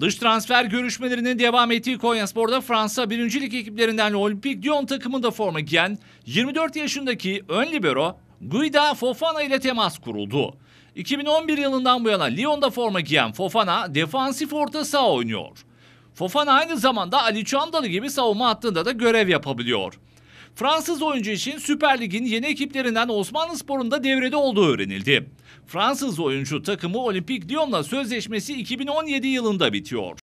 Dış transfer görüşmelerinin devam ettiği Konyaspor'da Fransa 1. Lig ekiplerinden Olimpik Lyon takımında forma giyen 24 yaşındaki ön libero Guida Fofana ile temas kuruldu. 2011 yılından bu yana Lyon'da forma giyen Fofana defansif orta saha oynuyor. Fofana aynı zamanda Ali Çandalı gibi savunma hattında da görev yapabiliyor. Fransız oyuncu için Süper Lig'in yeni ekiplerinden Osmanlı Spor'un da devrede olduğu öğrenildi. Fransız oyuncu takımı Olimpik Lyon'la sözleşmesi 2017 yılında bitiyor.